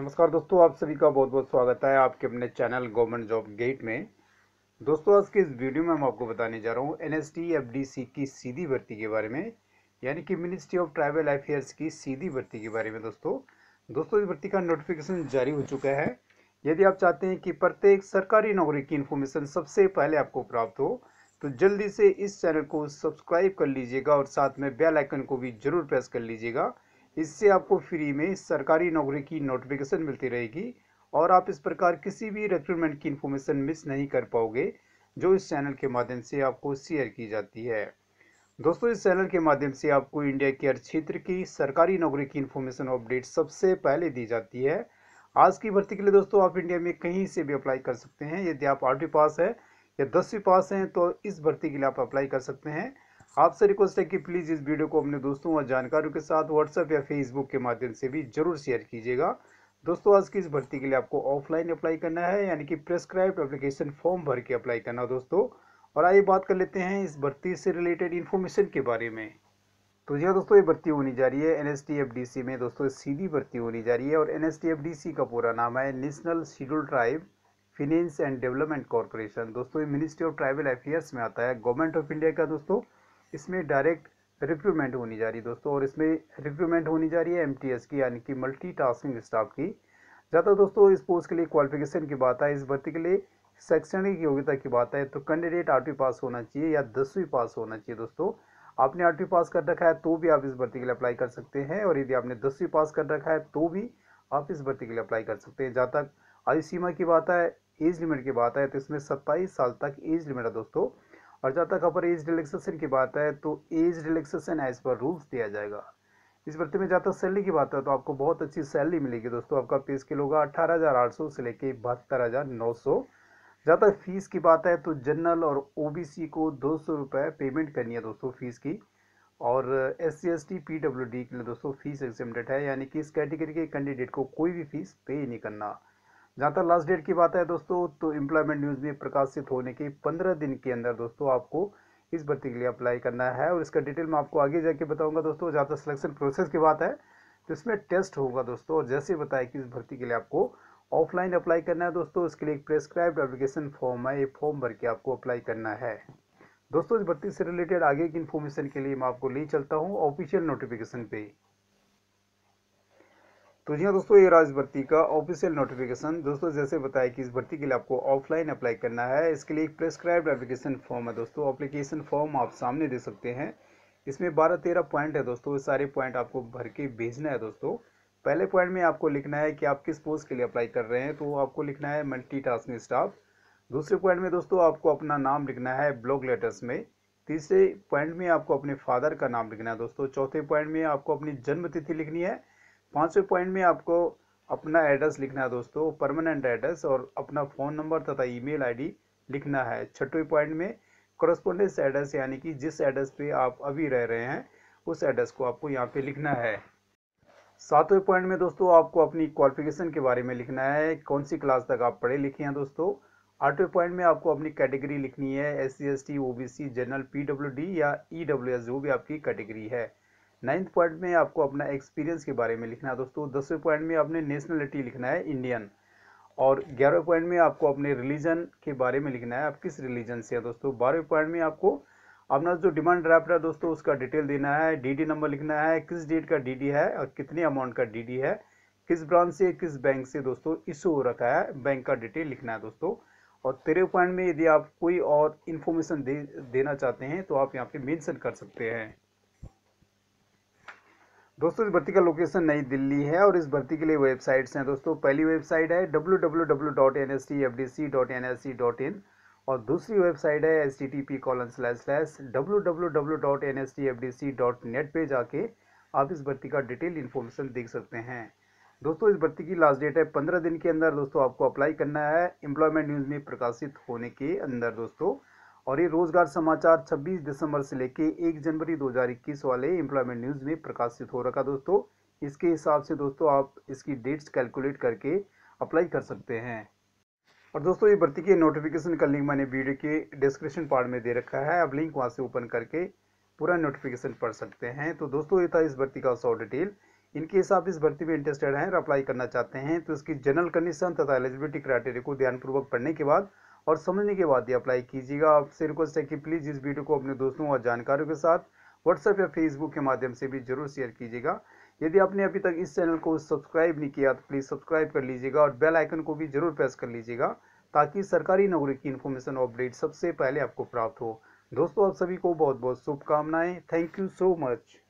नमस्कार दोस्तों आप सभी का बहुत बहुत स्वागत है आपके अपने चैनल गवर्नमेंट जॉब गेट में दोस्तों आज के इस वीडियो में हम आपको बताने जा रहा हूँ एन एस की सीधी भर्ती के बारे में यानी कि मिनिस्ट्री ऑफ ट्राइबल अफेयर्स की सीधी भर्ती के बारे में दोस्तों दोस्तों इस भर्ती का नोटिफिकेशन जारी हो चुका है यदि आप चाहते हैं कि प्रत्येक सरकारी नौकरी की इन्फॉर्मेशन सबसे पहले आपको प्राप्त हो तो जल्दी से इस चैनल को सब्सक्राइब कर लीजिएगा और साथ में बेल आइकन को भी जरूर प्रेस कर लीजिएगा इससे आपको फ्री में सरकारी नौकरी की नोटिफिकेशन मिलती रहेगी और आप इस प्रकार किसी भी रिक्रूटमेंट की इन्फॉर्मेशन मिस नहीं कर पाओगे जो इस चैनल के माध्यम से आपको शेयर की जाती है दोस्तों इस चैनल के माध्यम से आपको इंडिया के हर क्षेत्र की सरकारी नौकरी की इन्फॉर्मेशन अपडेट सबसे पहले दी जाती है आज की भर्ती के लिए दोस्तों आप इंडिया में कहीं से भी अप्लाई कर सकते हैं यदि आप आठवीं पास है या दसवीं पास हैं तो इस भर्ती के लिए आप अप्लाई कर सकते हैं आपसे रिक्वेस्ट है कि प्लीज़ इस वीडियो को अपने दोस्तों और जानकारों के साथ व्हाट्सएप या फेसबुक के माध्यम से भी जरूर शेयर कीजिएगा दोस्तों आज की इस भर्ती के लिए आपको ऑफलाइन अप्लाई करना है यानी कि प्रेस्क्राइब एप्लीकेशन फॉर्म भर के अप्लाई करना दोस्तों और आइए बात कर लेते हैं इस भर्ती से रिलेटेड इन्फॉर्मेशन के बारे में तो जी हाँ दोस्तों ये भर्ती होनी जा रही है एन एस में दोस्तों सीधी भर्ती होनी जा रही है और एन एस का पूरा नाम है national schedule tribe finance and development corporation दोस्तों ये मिनिस्ट्री ऑफ ट्राइबल अफेयर्स में आता है गवर्नमेंट ऑफ इंडिया का दोस्तों इसमें डायरेक्ट रिक्रूटमेंट होनी जा रही है दोस्तों और इसमें रिक्रूटमेंट होनी जा रही है एम की यानी कि मल्टी स्टाफ की ज़्यादा दोस्तों इस पोस्ट के लिए क्वालिफिकेशन की बात है इस भर्ती के लिए शैक्षणिक योग्यता की बात है तो कैंडिडेट आठवीं पास होना चाहिए या दसवीं पास होना चाहिए दोस्तों आपने आठवीं पास कर रखा है तो भी आप इस भर्ती के लिए अप्लाई कर सकते हैं और यदि आपने दसवीं पास कर रखा है तो भी आप इस भर्ती के लिए अप्लाई कर सकते हैं जहाँ तक आयु सीमा की बात है एज लिमिट की बात है तो इसमें सत्ताईस साल तक एज लिमिट है दोस्तों और जहाँ तक अपर एज रिलैक्सेशन की बात है तो age relaxation as per rules दिया जाएगा इस भर्ती में जहाँ तक सैलरी की बात है तो आपको बहुत अच्छी सैलरी मिलेगी दोस्तों आपका पे स्केल होगा अठारह हज़ार आठ सौ से लेके बहत्तर हज़ार नौ सौ जहाँ तक फीस की बात है तो जनरल और ओबीसी को दो सौ रुपये पेमेंट करनी है दोस्तों फीस की और S C S T P W D के लिए दोस्तों फीस एग्जेमडेड है यानी कि इस कैटेगरी के कैंडिडेट को कोई भी फीस पे नहीं करना जहाँ तक लास्ट डेट की बात है दोस्तों तो एम्प्लॉयमेंट न्यूज़ भी प्रकाशित होने के पंद्रह दिन के अंदर दोस्तों आपको इस भर्ती के लिए अप्लाई करना है और इसका डिटेल मैं आपको आगे जाके बताऊंगा दोस्तों जहाँ तक सिलेक्शन प्रोसेस की बात है तो इसमें टेस्ट होगा दोस्तों और जैसे बताया कि इस भर्ती के लिए आपको ऑफलाइन अप्लाई करना है दोस्तों इसके लिए एक प्रेस्क्राइब एप्लीकेशन फॉर्म है ये फॉर्म भर के आपको अप्लाई करना है दोस्तों इस भर्ती से रिलेटेड आगे की इन्फॉर्मेशन के लिए मैं आपको ले चलता हूँ ऑफिशियल नोटिफिकेशन पे तो जी हाँ दोस्तों ये राज भर्ती का ऑफिशियल नोटिफिकेशन दोस्तों जैसे बताया कि इस भर्ती के लिए आपको ऑफलाइन अप्लाई करना है इसके लिए एक प्रेस्क्राइब एप्लीकेशन फॉर्म है दोस्तों अप्लीकेशन फॉर्म आप सामने दे सकते हैं इसमें बारह तेरह पॉइंट है दोस्तों सारे पॉइंट आपको भर के भेजना है दोस्तों पहले पॉइंट में आपको लिखना है कि आप किस पोस्ट के लिए अप्लाई कर रहे हैं तो आपको लिखना है मल्टी स्टाफ दूसरे पॉइंट में दोस्तों आपको अपना नाम लिखना है ब्लॉक लेटर्स में तीसरे पॉइंट में आपको अपने फादर का नाम लिखना है दोस्तों चौथे पॉइंट में आपको अपनी जन्म तिथि लिखनी है पाँचवें पॉइंट में आपको अपना एड्रेस लिखना है दोस्तों परमानेंट एड्रेस और अपना फ़ोन नंबर तथा ईमेल आईडी लिखना है छठवें पॉइंट में करस्पोंडेंस एड्रेस यानी कि जिस एड्रेस पे आप अभी रह रहे हैं उस एड्रेस को आपको यहाँ पे लिखना है सातवें पॉइंट में दोस्तों आपको अपनी क्वालिफिकेशन के बारे में लिखना है कौन सी क्लास तक आप पढ़े लिखे हैं दोस्तों आठवें पॉइंट में आपको अपनी कैटेगरी लिखनी है S C S T O B C general P W D या ई डब्ल्यू एस जो भी आपकी कैटेगरी है नाइन्थ पॉइंट में आपको अपना एक्सपीरियंस के बारे में लिखना है दोस्तों दसवें पॉइंट में आपने नेशनलिटी लिखना है इंडियन और ग्यारहवें पॉइंट में आपको अपने रिलीजन के बारे में लिखना है आप किस रिलीजन से हैं दोस्तों बारहवें पॉइंट में आपको अपना जो डिमांड ड्राफ्ट है दोस्तों उसका डिटेल देना है डीडी नंबर लिखना है किस डेट का डीडी है और कितने अमाउंट का डीडी है किस ब्रांच से किस बैंक से दोस्तों इशू हो रखा है बैंक का डिटेल लिखना है दोस्तों और तेरह पॉइंट में यदि आप कोई और इन्फॉर्मेशन दे देना चाहते हैं तो आप यहाँ पे मेंशन कर सकते हैं दोस्तों इस भर्ती का लोकेशन नई दिल्ली है और इस भर्ती के लिए वेबसाइट्स हैं दोस्तों पहली वेबसाइट है डब्ल्यू और दूसरी वेबसाइट है H T T P colon slash slash W W W dot N S T F D C dot net पर जाके आप इस भर्ती का डिटेल इन्फॉर्मेशन देख सकते हैं दोस्तों इस भर्ती की लास्ट डेट है पंद्रह दिन के अंदर दोस्तों आपको अप्लाई करना है एम्प्लॉयमेंट न्यूज़ में प्रकाशित होने के अंदर दोस्तों और ये रोजगार समाचार 26 दिसंबर से लेके 1 जनवरी 2021 वाले एम्प्लॉयमेंट न्यूज़ में प्रकाशित हो रखा दोस्तों इसके हिसाब से दोस्तों आप इसकी डेट्स कैलकुलेट करके अप्लाई कर सकते हैं और दोस्तों ये भर्ती के नोटिफिकेशन का लिंक मैंने वीडियो के डिस्क्रिप्शन पार्ट में दे रखा है अब लिंक वहाँ से ओपन करके पूरा नोटिफिकेशन पढ़ सकते हैं तो दोस्तों ये था इस भर्ती का सौ डिटेल इनके हिसाब इस भर्ती में इंटरेस्टेड हैं और अप्लाई करना चाहते हैं तो इसकी जनरल कंडीशन तथा एलिजिबिलिटी क्राइटेरिया को ध्यानपूर्वक पढ़ने के बाद और समझने के बाद ही अप्लाई कीजिएगा आपसे रिक्वेस्ट है कि प्लीज़ इस वीडियो को अपने दोस्तों और जानकारों के साथ व्हाट्सएप या फेसबुक के माध्यम से भी जरूर शेयर कीजिएगा यदि आपने अभी तक इस चैनल को सब्सक्राइब नहीं किया तो प्लीज़ सब्सक्राइब कर लीजिएगा और बेल आइकन को भी जरूर प्रेस कर लीजिएगा ताकि सरकारी नौकरी की इन्फॉर्मेशन अपडेट सबसे पहले आपको प्राप्त हो दोस्तों आप सभी को बहुत बहुत शुभकामनाएं थैंक यू सो मच